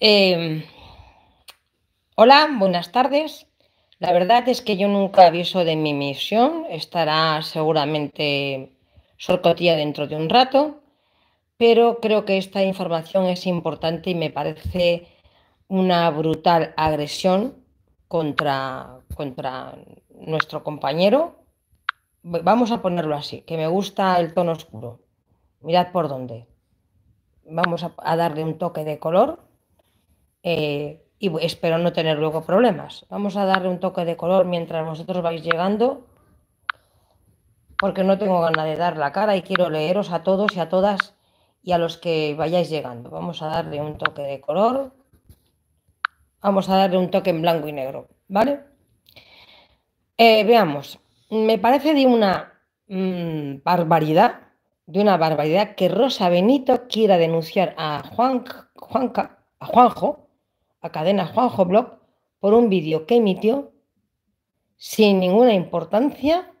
Em, hola, buenas tardes. La verdad es que yo nunca aviso de mi misión. Estará seguramente sorcotía dentro de un rato, pero creo que esta información es importante y me parece una brutal agresión contra, contra nuestro compañero. Vamos a ponerlo así, que me gusta el tono oscuro. Mirad por dónde. Vamos a darle un toque de color eh, y espero no tener luego problemas. Vamos a darle un toque de color mientras vosotros vais llegando, porque no tengo ganas de dar la cara y quiero leeros a todos y a todas y a los que vayáis llegando. Vamos a darle un toque de color. Vamos a darle un toque en blanco y negro, ¿vale? Eh, veamos, me parece de una mm, barbaridad, de una barbaridad que Rosa Benito quiera denunciar a Juan, a Juanjo, a cadena Juanjo Blog por un vídeo que emitió sin ninguna importancia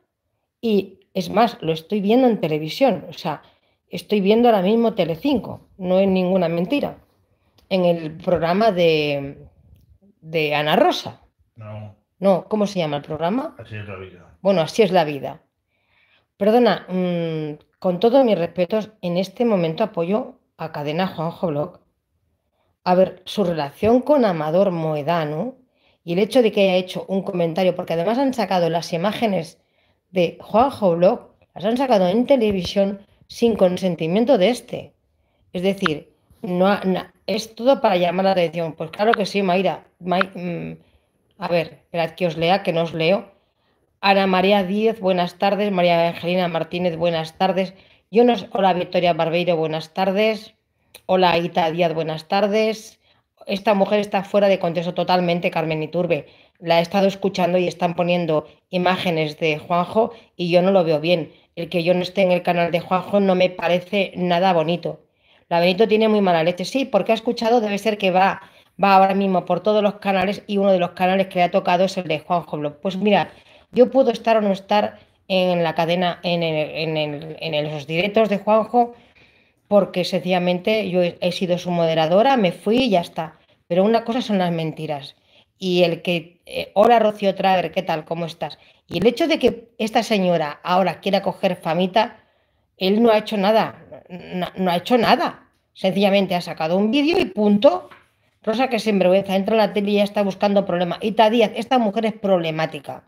y es más, lo estoy viendo en televisión, o sea, estoy viendo ahora mismo Telecinco, no es ninguna mentira, en el programa de, de Ana Rosa. No. No, ¿cómo se llama el programa? Así es la vida. Bueno, así es la vida. Perdona, mm, con todos mis respetos, en este momento apoyo a Cadena Juanjo Blog a ver, su relación con Amador Moedano y el hecho de que haya hecho un comentario, porque además han sacado las imágenes de Juanjo Blog, las han sacado en televisión sin consentimiento de este. Es decir, no, es todo para llamar la atención. Pues claro que sí, Mayra. Mm, a ver, esperad que os lea, que no os leo. Ana María Díez, buenas tardes. María Angelina Martínez, buenas tardes. Yo no, hola Victoria Barbeiro, buenas tardes. Hola, Ita Díaz, buenas tardes. Esta mujer está fuera de contexto totalmente, Carmen Iturbe. La he estado escuchando y están poniendo imágenes de Juanjo y yo no lo veo bien. El que yo no esté en el canal de Juanjo no me parece nada bonito. La Benito tiene muy mala leche, sí, porque ha escuchado, debe ser que va, va ahora mismo por todos los canales y uno de los canales que le ha tocado es el de Juanjo Blog. Pues mira, yo puedo estar o no estar en la cadena, en, en, en, en los directos de Juanjo, porque sencillamente yo he sido su moderadora, me fui y ya está. Pero una cosa son las mentiras. Y el que, eh, hola Rocío Traver, ¿qué tal? ¿Cómo estás? Y el hecho de que esta señora ahora quiera coger famita, él no ha hecho nada, no, ha hecho nada. Sencillamente ha sacado un vídeo y punto. Rosa que sinvergüenza, entra a la tele y ya está buscando problemas. Y Díaz, esta mujer es problemática,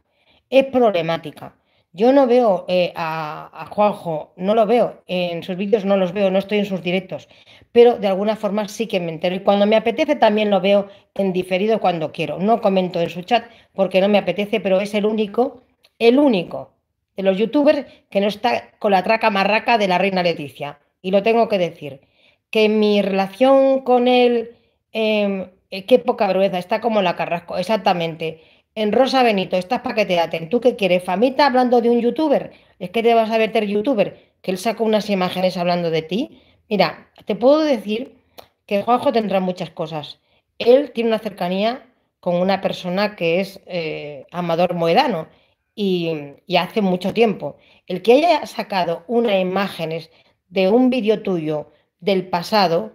es problemática. Yo no veo eh, a, Juanjo, no lo veo, en sus vídeos no los veo, no estoy en sus directos, pero de alguna forma sí que me entero y cuando me apetece también lo veo en diferido cuando quiero. No comento en su chat porque no me apetece, pero es el único, el único de los youtubers que no está con la traca marraca de la reina Leticia. Y lo tengo que decir, que mi relación con él, em, eh, qué poca brueza, está como la Carrasco, exactamente en Rosa Benito, estás paqueteate. ¿Tú qué quieres? ¿Famita hablando de un youtuber? ¿Es que te vas a meter youtuber? Que él sacó unas imágenes hablando de ti. Mira, te puedo decir que Juanjo tendrá muchas cosas. Él tiene una cercanía con una persona que es eh, Amador Moedano y, y, hace mucho tiempo. El que haya sacado unas imágenes de un vídeo tuyo del pasado,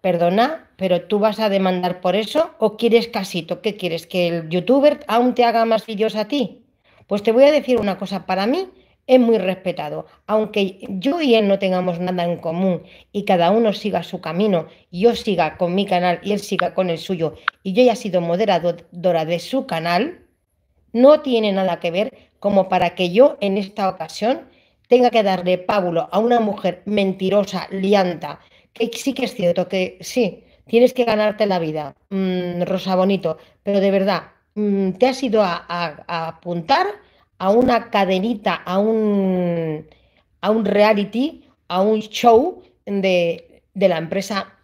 perdona, pero tú vas a demandar por eso o quieres casito, ¿qué quieres? ¿Que el youtuber aún te haga más vídeos a ti? Pues te voy a decir una cosa, para mí es muy respetado, aunque yo y él no tengamos nada en común y cada uno siga su camino, yo siga con mi canal y él siga con el suyo y yo haya sido moderadora de su canal, no tiene nada que ver como para que yo en esta ocasión tenga que darle pábulo a una mujer mentirosa, lianta, que sí que es cierto que sí, tienes que ganarte la vida, mm, Rosa Bonito, pero de verdad, mm, te has ido a, apuntar a una cadenita, a un, a un reality, a un show de, la empresa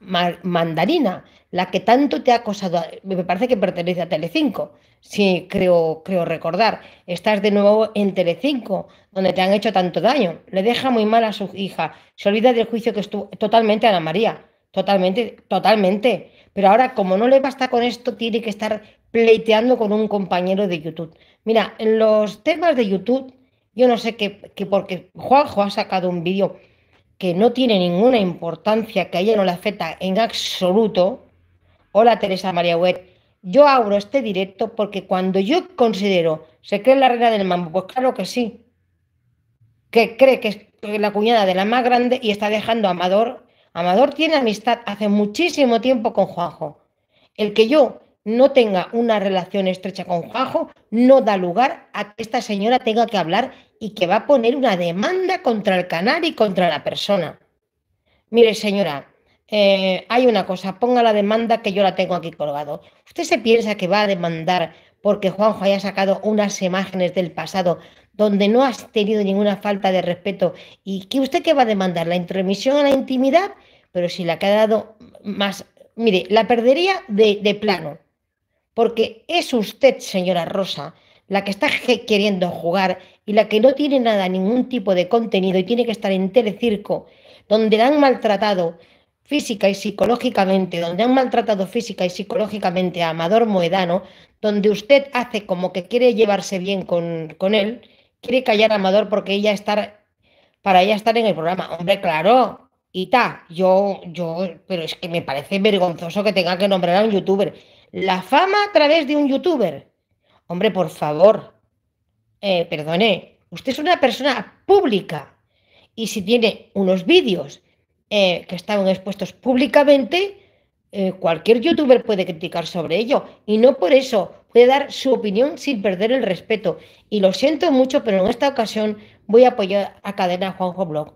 mandarina, la que tanto te ha acosado, me parece que pertenece a Telecinco, sí, creo, creo recordar. Estás de nuevo en Telecinco, donde te han hecho tanto daño. Le deja muy mal a su hija, se olvida del juicio que estuvo totalmente a Ana María. Totalmente, totalmente. Pero ahora, como no le basta con esto, tiene que estar pleiteando con un compañero de YouTube. Mira, en los temas de YouTube, yo no sé qué, que porque Juanjo ha sacado un vídeo que no tiene ninguna importancia, que a ella no le afecta en absoluto. Hola Teresa María Web, yo abro este directo porque cuando yo considero, ¿se cree la reina del mambo? Pues claro que sí. Que cree que es la cuñada de la más grande y está dejando a Amador Amador tiene amistad hace muchísimo tiempo con Juanjo. El que yo no tenga una relación estrecha con Juanjo no da lugar a que esta señora tenga que hablar y que va a poner una demanda contra el canal y contra la persona. Mire, señora, eh, hay una cosa, ponga la demanda que yo la tengo aquí colgado. ¿Usted se piensa que va a demandar porque Juanjo haya sacado unas imágenes del pasado donde no has tenido ninguna falta de respeto. ¿Y que usted qué va a demandar? ¿La intromisión a la intimidad? Pero si la que ha dado más, mire, la perdería de, plano, porque es usted, señora Rosa, la que está queriendo jugar y la que no tiene nada, ningún tipo de contenido y tiene que estar en telecirco, donde la han maltratado física y psicológicamente, donde han maltratado física y psicológicamente a Amador Moedano, donde usted hace como que quiere llevarse bien con, con él quiere callar a Amador porque ella estar, para ella estar en el programa. Hombre, claro, ta, yo, yo, pero es que me parece vergonzoso que tenga que nombrar a un youtuber. La fama a través de un youtuber. Hombre, por favor, eh, perdone, usted es una persona pública y si tiene unos vídeos eh, que estaban expuestos públicamente, eh, cualquier youtuber puede criticar sobre ello. Y no por eso puede dar su opinión sin perder el respeto. Y lo siento mucho, pero en esta ocasión voy a apoyar a Cadena Juanjo Blog.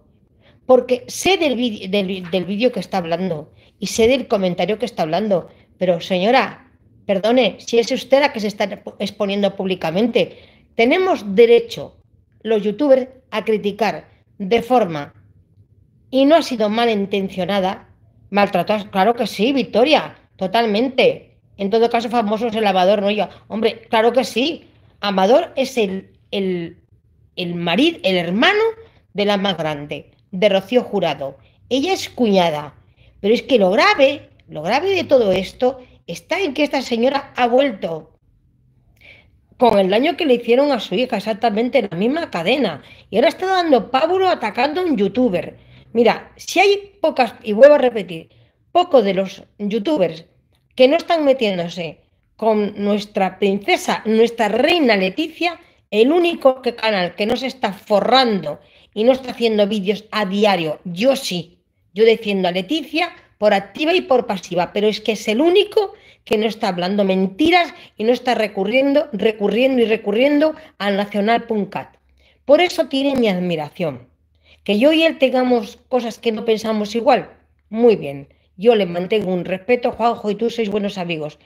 Porque sé del vídeo del, vídeo que está hablando y sé del comentario que está hablando. Pero señora, perdone, si es usted la que se está exponiendo públicamente, tenemos derecho los youtubers a criticar de forma y no ha sido malintencionada, maltratada? claro que sí, Victoria, totalmente, en todo caso famoso es el Amador ¿no? Hombre, claro que sí. Amador es el, el, el marido, el hermano de la más grande, de Rocío Jurado. Ella es cuñada. Pero es que lo grave, lo grave de todo esto está en que esta señora ha vuelto con el daño que le hicieron a su hija, exactamente en la misma cadena. Y ahora está dando pábulo atacando a un youtuber. Mira, si hay pocas, y vuelvo a repetir, pocos de los youtubers que no están metiéndose con nuestra princesa, nuestra reina Leticia, el único que canal que no se está forrando y no está haciendo vídeos a diario. Yo sí, yo defiendo a Leticia por activa y por pasiva, pero es que es el único que no está hablando mentiras y no está recurriendo, recurriendo y recurriendo al nacional.cat. Por eso tiene mi admiración. Que yo y él tengamos cosas que no pensamos igual, muy bien. Yo le mantengo un respeto, Juanjo y tú sois buenos amigos.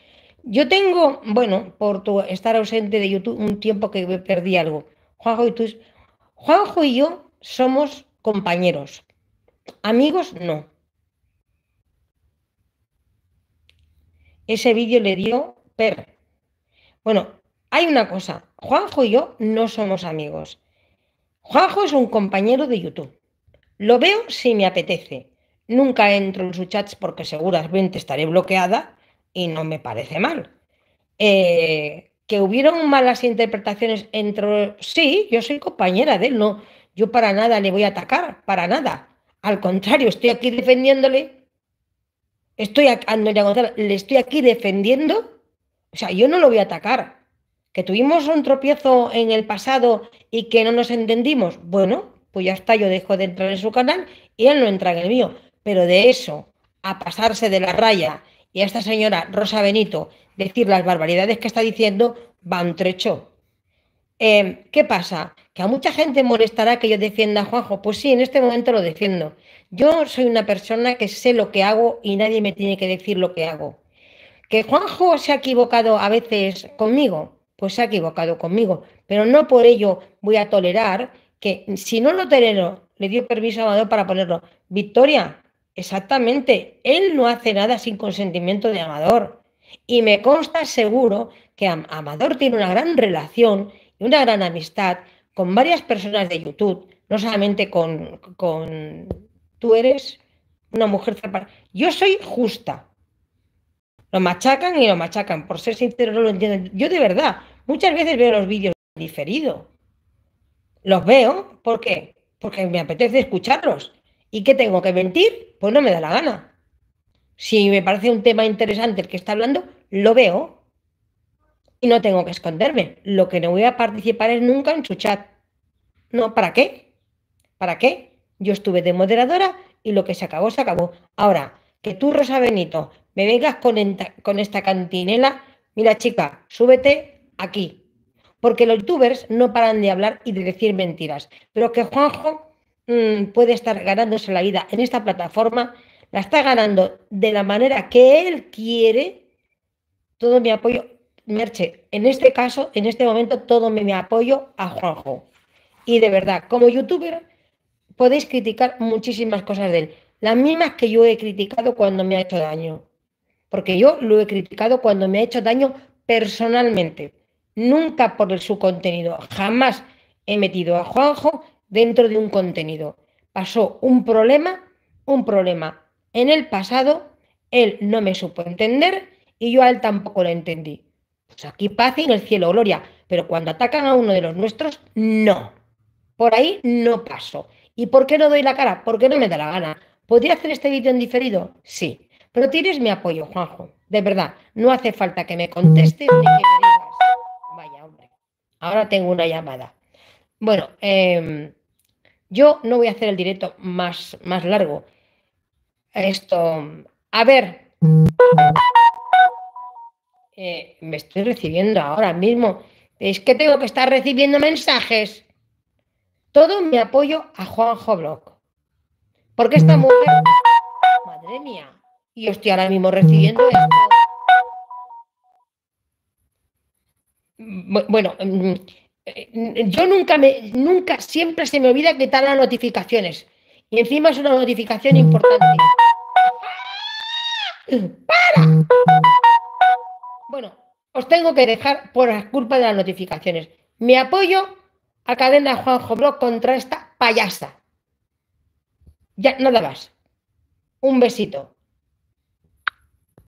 Yo tengo, bueno, por tu estar ausente de YouTube un tiempo que perdí algo. Juanjo y tú, Juanjo y yo somos compañeros. Amigos no. Ese vídeo le dio per. Bueno, hay una cosa, Juanjo y yo no somos amigos. Juanjo es un compañero de YouTube. Lo veo si me apetece. Nunca entro en sus chats porque seguramente estaré bloqueada y no me parece mal. Eh, que hubieron malas interpretaciones entre... Sí, yo soy compañera de él, no, yo para nada le voy a atacar, para nada. Al contrario, estoy aquí defendiéndole. Estoy a, le estoy aquí defendiendo. O sea, yo no lo voy a atacar. Que tuvimos un tropiezo en el pasado y que no nos entendimos. Bueno, pues ya está, yo dejo de entrar en su canal y él no entra en el mío. Pero de eso, a pasarse de la raya y a esta señora Rosa Benito decir las barbaridades que está diciendo, va un trecho. Em, ¿Qué pasa? Que a mucha gente molestará que yo defienda a Juanjo. Pues sí, en este momento lo defiendo. Yo soy una persona que sé lo que hago y nadie me tiene que decir lo que hago. Que Juanjo se ha equivocado a veces conmigo, pues se ha equivocado conmigo. Pero no por ello voy a tolerar que, si no lo tolero, le dio permiso a Amador para ponerlo. Victoria, Exactamente, él no hace nada sin consentimiento de Amador. Y me consta seguro que Amador tiene una gran relación y una gran amistad con varias personas de YouTube, no solamente con, con tú eres una mujer Yo soy justa. Lo machacan y lo machacan. Por ser sincero, no lo entienden, Yo de verdad, muchas veces veo los vídeos diferidos. Los veo, ¿por qué? Porque me apetece escucharlos. ¿Y qué tengo que mentir? pues no me da la gana. Si me parece un tema interesante el que está hablando, lo veo y no tengo que esconderme. Lo que no voy a participar es nunca en su chat. No, ¿para qué? ¿Para qué? Yo estuve de moderadora y lo que se acabó, se acabó. Ahora, que tú, Rosa Benito, me vengas con, con esta cantinela, mira chica, súbete aquí. Porque los youtubers no paran de hablar y de decir mentiras. Pero que Juanjo Mm, puede estar ganándose la vida en esta plataforma, la está ganando de la manera que él quiere, todo mi apoyo, Merche, en este caso, en este momento, todo mi apoyo a Juanjo. Y de verdad, como youtuber, podéis criticar muchísimas cosas de él, las mismas que yo he criticado cuando me ha hecho daño, porque yo lo he criticado cuando me ha hecho daño personalmente, nunca por su contenido, jamás he metido a Juanjo dentro de un contenido. Pasó un problema, un problema en el pasado, él no me supo entender y yo a él tampoco lo entendí. Pues aquí paz y en el cielo gloria, pero cuando atacan a uno de los nuestros, no. Por ahí no paso. ¿Y por qué no doy la cara? Porque no me da la gana. ¿Podría hacer este vídeo en diferido? Sí. Pero tienes mi apoyo, Juanjo. De verdad, no hace falta que me contestes ni que me digas. Vaya, hombre. Ahora tengo una llamada. Bueno, eh, yo no voy a hacer el directo más, más largo. Esto, a ver. Eh, me estoy recibiendo ahora mismo. Es que tengo que estar recibiendo mensajes. Todo mi apoyo a Juanjo Block. Porque esta mujer. Madre mía. Y estoy ahora mismo recibiendo Bueno, mm, eh, yo nunca me, nunca, siempre se me olvida quitar las notificaciones. Y encima es una notificación importante. ¡Para! Bueno, os tengo que dejar por la culpa de las notificaciones. Me apoyo a cadena Juanjo Blog contra esta payasa. Ya, nada más. Un besito.